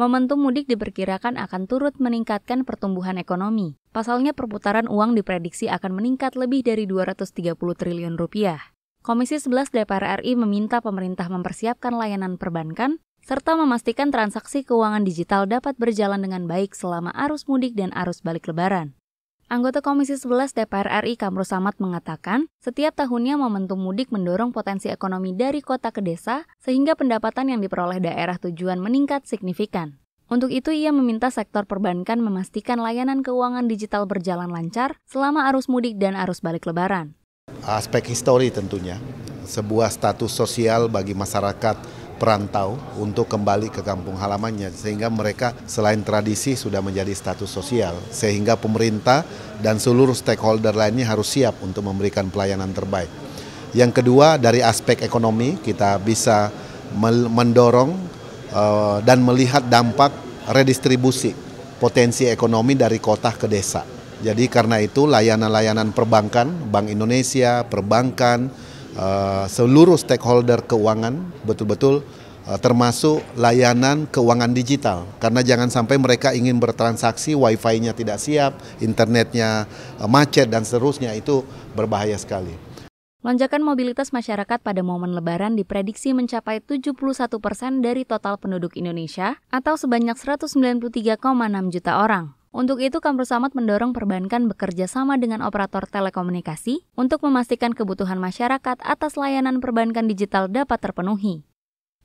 Momentum mudik diperkirakan akan turut meningkatkan pertumbuhan ekonomi. Pasalnya perputaran uang diprediksi akan meningkat lebih dari 230 triliun rupiah. Komisi 11 DPR RI meminta pemerintah mempersiapkan layanan perbankan serta memastikan transaksi keuangan digital dapat berjalan dengan baik selama arus mudik dan arus balik lebaran. Anggota Komisi 11 DPR RI Kamru Samad mengatakan, setiap tahunnya momentum mudik mendorong potensi ekonomi dari kota ke desa sehingga pendapatan yang diperoleh daerah tujuan meningkat signifikan. Untuk itu ia meminta sektor perbankan memastikan layanan keuangan digital berjalan lancar selama arus mudik dan arus balik lebaran. Aspek histori tentunya, sebuah status sosial bagi masyarakat perantau untuk kembali ke kampung halamannya sehingga mereka selain tradisi sudah menjadi status sosial sehingga pemerintah dan seluruh stakeholder lainnya harus siap untuk memberikan pelayanan terbaik. Yang kedua dari aspek ekonomi kita bisa mendorong eh, dan melihat dampak redistribusi potensi ekonomi dari kota ke desa. Jadi karena itu layanan-layanan perbankan, Bank Indonesia, perbankan, Eh, seluruh stakeholder keuangan betul-betul eh, termasuk layanan keuangan digital karena jangan sampai mereka ingin bertransaksi wifi-nya tidak siap, internetnya eh, macet dan seterusnya itu berbahaya sekali. Lonjakan mobilitas masyarakat pada momen lebaran diprediksi mencapai 71 persen dari total penduduk Indonesia atau sebanyak 193,6 juta orang. Untuk itu, Kamru Samad mendorong perbankan bekerja sama dengan operator telekomunikasi untuk memastikan kebutuhan masyarakat atas layanan perbankan digital dapat terpenuhi.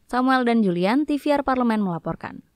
Samuel dan Julian, TVR Parlemen melaporkan.